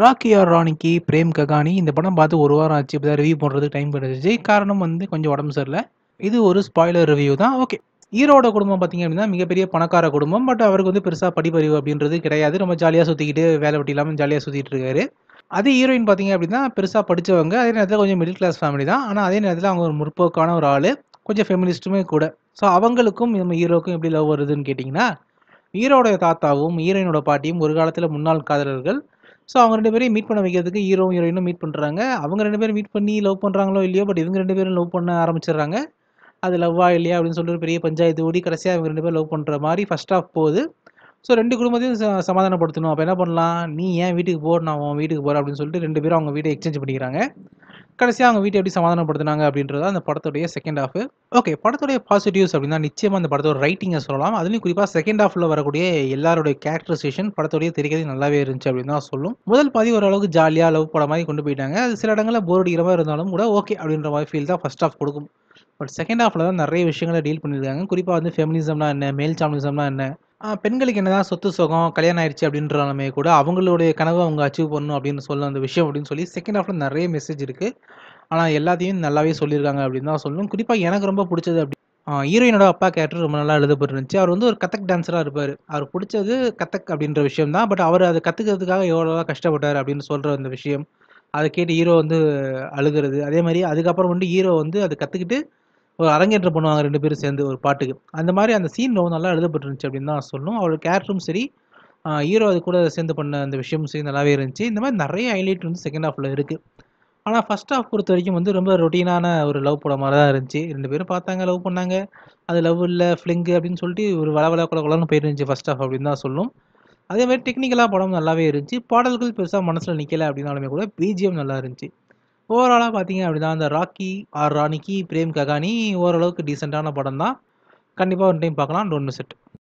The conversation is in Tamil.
ராக்கி ஆர் ராணிக்கு பிரேம் ககானி இந்த படம் பார்த்து ஒரு வாரம் ஆச்சு இப்போ ரிவ்யூ பண்ணுறதுக்கு டைம் பண்ணிடுச்சு காரணம் வந்து கொஞ்சம் உடம்பு சரியில்லை இது ஒரு ஸ்பாய்லர் ரிவ்யூ தான் ஓகே ஈரோட குடும்பம் பார்த்தீங்க அப்படின்னா மிகப்பெரிய பணக்கார குடும்பம் பட் அவருக்கு வந்து பெருசாக படிப்பறிவு அப்படின்றது கிடையாது ரொம்ப ஜாலியாக சுற்றிக்கிட்டு வேலை வெட்டி இல்லாமல் ஜாலியாக சுற்றிட்டு இருக்காரு அதே ஹீரோயின் பார்த்தீங்க அப்படின்னா பெருசாக படித்தவங்க அதே நேரத்தில் கொஞ்சம் மிடில் கிளாஸ் ஃபேமிலி தான் ஆனால் அதே நேரத்தில் அவங்க ஒரு முற்போக்கான ஒரு ஆள் கொஞ்சம் ஃபெமிலிஸ்ட்டுமே கூட ஸோ அவங்களுக்கும் நம்ம ஹீரோக்கும் எப்படி லவ் வருதுன்னு கேட்டிங்கன்னா ஹீரோடைய தாத்தாவும் ஹீரோயினோட பாட்டியும் ஒரு காலத்தில் முன்னாள் காதலர்கள் ஸோ அவங்க ரெண்டு பேரையும் மீட் பண்ண வைக்கிறதுக்கு ஹீரோவும் ஹீரோயினும் மீட் பண்ணுறாங்க அவங்க ரெண்டு பேரும் மீட் பண்ணி லவ் பண்ணுறாங்களோ இல்லையோ பட் இவங்க ரெண்டு பேரும் லவ் பண்ண ஆரம்பிச்சிடுறாங்க அது லவ்வா இல்லையா அப்படின்னு சொல்லி ஒரு பெரிய பஞ்சாயத்து ஓடி கடைசியாக இவங்க ரெண்டு பேரும் லவ் பண்ணுற மாதிரி ஃபஸ்ட் ஆஃப் போகுது ஸோ ரெண்டு குடும்பத்தையும் சமாதானப்படுத்தணும் அப்போ என்ன பண்ணலாம் நீ ஏன் வீட்டுக்கு போகிற நான் உன் வீட்டுக்கு போகிறேன் அப்படின்னு சொல்லிட்டு ரெண்டு பேரும் அவங்க வீட்டை எக்ஸ்சேஞ்ச் பண்ணிக்கிறாங்க கடைசியாக அவங்க வீட்டை எப்படி சமாதானப்படுத்தினாங்க அப்படின்றது அந்த படத்துடைய செகண்ட் ஆஃப் ஓகே படத்துடைய பாசிட்டிவ்ஸ் அப்படின்னா நிச்சயமாக அந்த படத்தோட ரைட்டிங்கை சொல்லலாம் அதுலேயும் குறிப்பாக செகண்ட் ஆஃபில் வரக்கூடிய எல்லாருடைய கேரக்டரைசேஷன் படத்துடைய தெரிகிறது நல்லாவே இருந்துச்சு அப்படின்னு தான் சொல்லும் முதல் பாதி ஓரளவுக்கு ஜாலியாக லவ் படம் மாதிரி கொண்டு போயிட்டாங்க அது சில இடங்களில் போர் அடிக்கிற மாதிரி இருந்தாலும் கூட ஓகே அப்படின்ற மாதிரி ஃபீல் தான் ஃபஸ்ட் ஆஃப் கொடுக்கும் பட் செகண்ட் ஹாஃபில் தான் நிறைய விஷயங்களை டீல் பண்ணியிருக்காங்க குறிப்பாக வந்து ஃபெமினிசம்னா என்ன மேல் சாமினிசம்னா என்ன பெண்களுக்கு என்னதான் சொத்து சுகம், கல்யாணம் ஆயிடுச்சு அப்படின்றாலுமே கூட, அவங்களுடைய கனவை அவங்க அச்சீவ் பண்ணணும் அப்படின்னு சொல்ல அந்த விஷயம் அப்படின்னு சொல்லி செகண்ட் ஹாஃப்ல நிறைய மெசேஜ் இருக்கு. ஆனால் எல்லாத்தையும் நல்லாவே சொல்லியிருக்காங்க அப்படின்னு தான் சொல்லணும். குறிப்பாக எனக்கு ரொம்ப பிடிச்சது அப்படி ஹீரோயினோட அப்பா கேரக்டர் ரொம்ப நல்லா எழுதப்பட்டுருந்துச்சு அவர் வந்து ஒரு கதக் டான்ஸராக இருப்பார் அவர் பிடிச்சது கதக் அப்படின்ற விஷயம் தான். பட் அவர் அதை கற்றுக்கிறதுக்காக எவ்வளோவா கஷ்டப்பட்டார் அப்படின்னு சொல்கிற அந்த விஷயம். அதை கேட்டு ஹீரோ வந்து அழுகுறது. அதே மாதிரி அதுக்கப்புறம் வந்து ஹீரோ வந்து அதை கற்றுக்கிட்டு ஒரு அரங்கேற்றம் பண்ணுவாங்க ரெண்டு பேரும் சேர்ந்து ஒரு பாட்டுக்கு அந்த மாதிரி அந்த சீன் ரொம்ப நல்லா எழுதப்பட்டிருந்துச்சு அப்படின்னு தான் சொல்லணும் அவரோட கேரக்டரும் சரி ஹீரோ அது கூட சேர்ந்து பண்ண அந்த விஷயமும் சரி நல்லாவே இருந்துச்சு இந்த மாதிரி நிறைய ஹைலைட் வந்து செகண்ட் ஹாஃபில் இருக்குது ஆனால் ஃபஸ்ட் ஹாஃப் பொறுத்த வரைக்கும் வந்து ரொம்ப ரொட்டீனான ஒரு லவ் படம் மாதிரி தான் இருந்துச்சு ரெண்டு பேரும் பார்த்தாங்க லவ் பண்ணாங்க அது லவ் இல்லை ஃப்ளிங்கு அப்படின்னு சொல்லிட்டு ஒரு வள வள குல குலன்னு போயிருந்துச்சு ஃபஸ்ட் ஹாஃப் அப்படின்னு தான் சொல்லும் அதே மாதிரி டெக்னிக்கலாக படம் நல்லாவே இருந்துச்சு பாடல்கள் பெருசாக மனசில் நிற்கலை அப்படின்னாலுமே கூட பிஜிஎம் நல்லா இருந்துச்சு ஓவராலாக பார்த்தீங்க அப்படின்னா அந்த ராக்கி ஆர் ராணிக்கு பிரேம் ககானி ஓரளவுக்கு டீசெண்டான படம் தான் கண்டிப்பாக ஒன் டைம் பார்க்கலாம் டோன்ட் மிஸ் இட்